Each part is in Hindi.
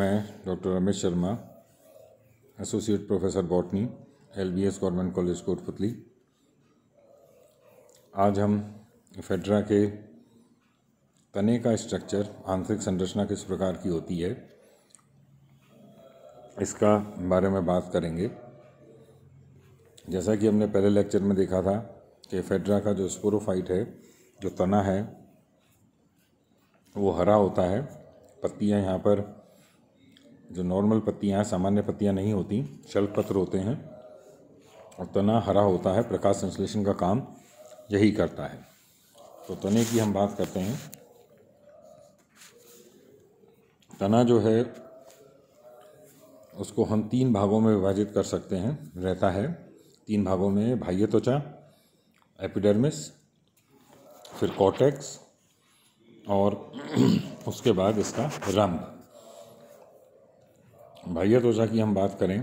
मैं doctor Ramesh Sharma associate professor botany L B S government college Kotputli आज हम फेडरा के तने का स्ट्रक्चर आंतरिक संरचना किस प्रकार की होती है इसका बारे में बात करेंगे जैसा कि हमने पहले लेक्चर में देखा था कि फेडरा का जो स्पोरोफाइट है जो तना है वो हरा होता है पत्तियां यहाँ पर जो नॉर्मल पत्तियाँ सामान्य पत्तियाँ नहीं होती शल्क पत्र होते हैं और तना हरा होता है प्रकाश संश्लेषण का काम यही करता है तो तने की हम बात करते हैं तना जो है उसको हम तीन भागों में विभाजित कर सकते हैं रहता है तीन भागों में बाह्य त्वचा एपिडर्मिस फिर कॉटेक्स और उसके बाद इसका रंभ बाह्य त्वचा की हम बात करें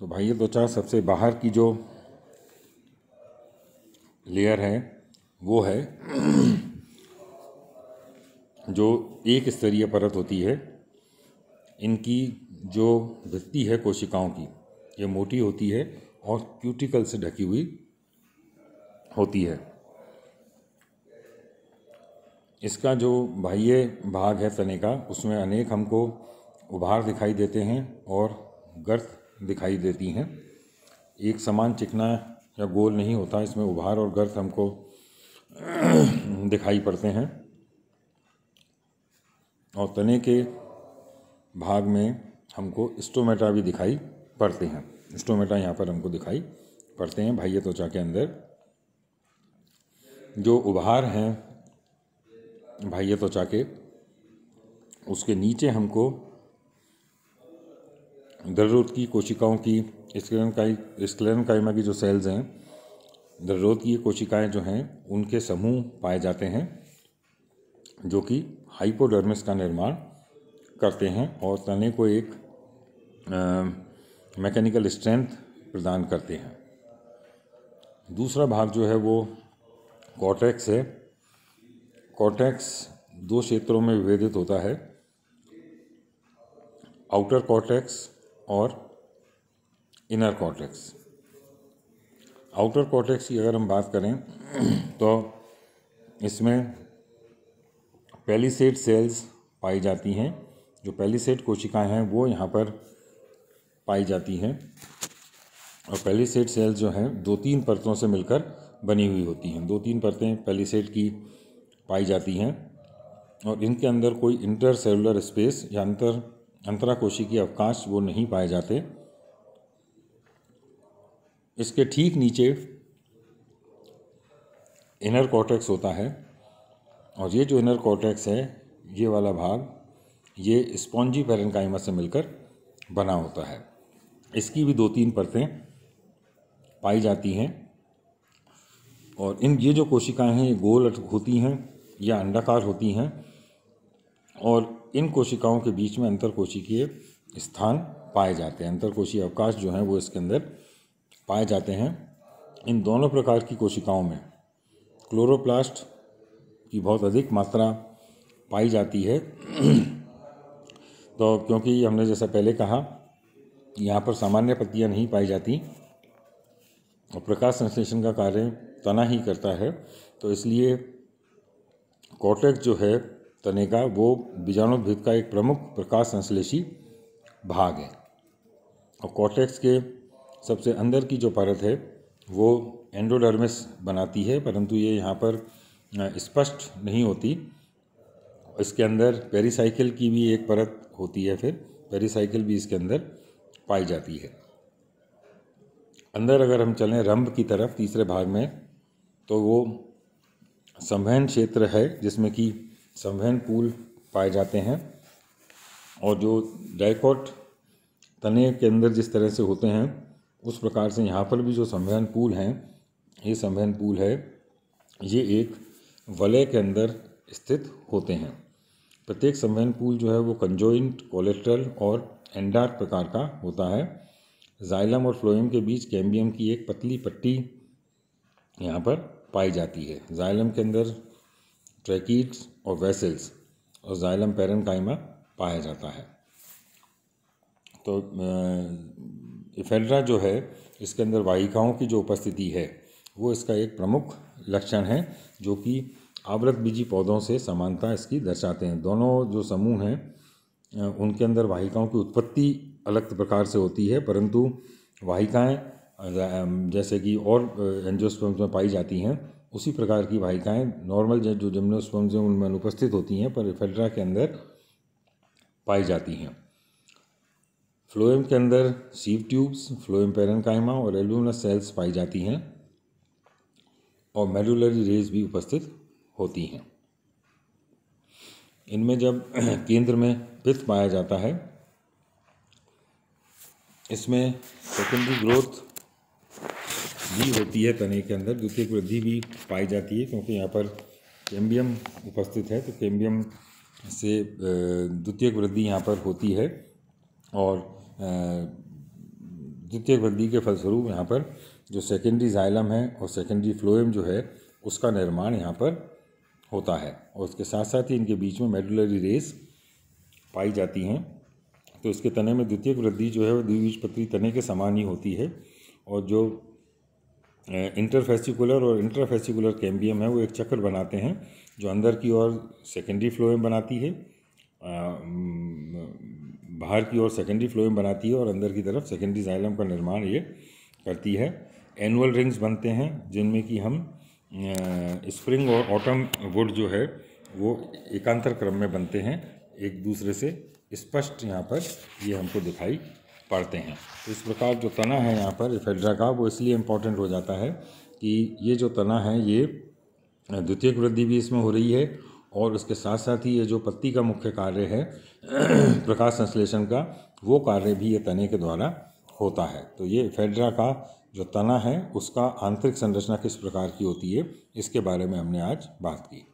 तो बाह्य त्वचा सबसे बाहर की जो लेयर है वो है जो एक स्तरीय परत होती है इनकी जो भित्ति है कोशिकाओं की ये मोटी होती है और क्यूटिकल से ढकी हुई होती है इसका जो बाह्य भाग है तने का उसमें अनेक हमको उभार दिखाई देते हैं और गर्त दिखाई देती हैं एक समान चिकना या गोल नहीं होता इसमें उभार और गर्त हमको दिखाई पड़ते हैं और तने के भाग में हमको स्टोमेटा भी दिखाई पड़ते हैं स्टोमेटा यहाँ पर हमको दिखाई पड़ते हैं भाइय त्वचा के अंदर जो उभार हैं भाइय त्वचा के उसके नीचे हमको दर्रोद की कोशिकाओं की स्क्लेनकाई स्क्लेनकाइमा की जो सेल्स हैं दर्रोद की कोशिकाएं जो हैं उनके समूह पाए जाते हैं जो कि हाइपोडर्मिस का निर्माण करते हैं और तने को एक मैकेनिकल स्ट्रेंथ प्रदान करते हैं दूसरा भाग जो है वो कॉटेक्स है कॉटेक्स दो क्षेत्रों में विभेदित होता है आउटर कॉटेक्स और इनर कॉर्टेक्स आउटर कॉर्टेक्स की अगर हम बात करें तो इसमें पेलीसेट सेल्स पाई जाती हैं जो पेलीसेट कोशिकाएं हैं वो यहाँ पर पाई जाती हैं और पेलीसेट सेल्स जो हैं दो तीन परतों से मिलकर बनी हुई होती हैं दो तीन परतें पेलीसेट की पाई जाती हैं और इनके अंदर कोई इंटरसेलुलर स्पेस या अंतर कोशी के अवकाश वो नहीं पाए जाते इसके ठीक नीचे इनर कॉर्टेक्स होता है और ये जो इनर कॉर्टेक्स है ये वाला भाग ये स्पॉन्जी पेरेंकाइमा से मिलकर बना होता है इसकी भी दो तीन परतें पाई जाती हैं और इन ये जो कोशिकाएं हैं ये गोल होती हैं या अंडाकार होती हैं और इन कोशिकाओं के बीच में अंतरकोशिकीय स्थान पाए जाते हैं अंतरकोशीय अवकाश जो है वो इसके अंदर पाए जाते हैं इन दोनों प्रकार की कोशिकाओं में क्लोरोप्लास्ट की बहुत अधिक मात्रा पाई जाती है तो क्योंकि हमने जैसा पहले कहा यहाँ पर सामान्य पत्तियाँ नहीं पाई जाती और प्रकाश संश्लेषण का कार्य तना ही करता है तो इसलिए कॉटेक्स जो है तने का वो बीजाणुभित का एक प्रमुख प्रकाश संश्लेषी भाग है और कॉटेक्स के सबसे अंदर की जो परत है वो एंडोडर्मिस बनाती है परंतु ये यहाँ पर स्पष्ट नहीं होती इसके अंदर पेरीसाइकिल की भी एक परत होती है फिर पेरीसाइकिल भी इसके अंदर पाई जाती है अंदर अगर हम चलें रंभ की तरफ तीसरे भाग में तो वो संवहन क्षेत्र है जिसमें कि संवहन पूल पाए जाते हैं और जो डाइकॉट तने के अंदर जिस तरह से होते हैं उस प्रकार से यहाँ पर भी जो संवहन पूल हैं ये संवहन पूल है ये एक वलय के अंदर स्थित होते हैं प्रत्येक संवहन पूल जो है वो कंजोइंट कोलेस्ट्रल और एंडार प्रकार का होता है जाइलम और फ्लोएम के बीच कैम्बियम की एक पतली पट्टी यहाँ पर पाई जाती है जाइलम के अंदर ट्रैकिड्स और वेसल्स और जाइलम पेरनकाइमा पाया जाता है तो इफेड्रा जो है इसके अंदर वाहिकाओं की जो उपस्थिति है वो इसका एक प्रमुख लक्षण है जो कि आवृत बीजी पौधों से समानता इसकी दर्शाते हैं दोनों जो समूह हैं उनके अंदर वाहिकाओं की उत्पत्ति अलग प्रकार से होती है परंतु वाहिकाएं जैसे कि और एंजियोस्पर्म्स में पाई जाती हैं उसी प्रकार की वाहिकाएँ नॉर्मल जो जिम्नोस्पर्म्स हैं उनमें अनुपस्थित होती हैं पर फेल्ड्रा के अंदर पाई जाती हैं फ्लोएम के अंदर सीव ट्यूब्स फ्लोएम पेरनकाइमा और एल्यूमिनस सेल्स पाई जाती हैं और मेडुलरी रेज भी उपस्थित होती हैं इनमें जब केंद्र में पित्त पाया जाता है इसमें सेकेंडरी ग्रोथ भी होती है तने के अंदर द्वितीय वृद्धि भी पाई जाती है क्योंकि यहाँ पर कैम्बियम उपस्थित है तो कैम्बियम से द्वितीय वृद्धि यहाँ पर होती है और द्वितीय वृद्धि के फलस्वरूप यहाँ पर जो सेकेंडरी जाइलम है और सेकेंडरी फ्लोएम जो है उसका निर्माण यहाँ पर होता है और उसके साथ साथ ही इनके बीच में मेडुलरी रेस पाई जाती हैं तो इसके तने में द्वितीय वृद्धि जो है वो द्विबीजपत्री तने के समान ही होती है और जो इंटरफेसिकुलर और इंट्राफेसिकुलर कैम्बियम है वो एक चक्र बनाते हैं जो अंदर की ओर सेकेंडरी फ्लोएम बनाती है बाहर की ओर सेकेंडरी फ्लोएम बनाती है और अंदर की तरफ सेकेंडरी जाइलम का निर्माण ये करती है एनुअल रिंग्स बनते हैं जिनमें कि हम स्प्रिंग और ऑटम वुड जो है वो एकांतर क्रम में बनते हैं एक दूसरे से स्पष्ट यहाँ पर ये हमको दिखाई पढ़ते हैं तो इस प्रकार जो तना है यहाँ पर इफेड्रा का वो इसलिए इम्पोर्टेंट हो जाता है कि ये जो तना है ये द्वितीय वृद्धि भी इसमें हो रही है और उसके साथ साथ ही ये जो पत्ती का मुख्य कार्य है प्रकाश संश्लेषण का वो कार्य भी ये तने के द्वारा होता है तो ये इफेड्रा का जो तना है उसका आंतरिक संरचना किस प्रकार की होती है इसके बारे में हमने आज बात की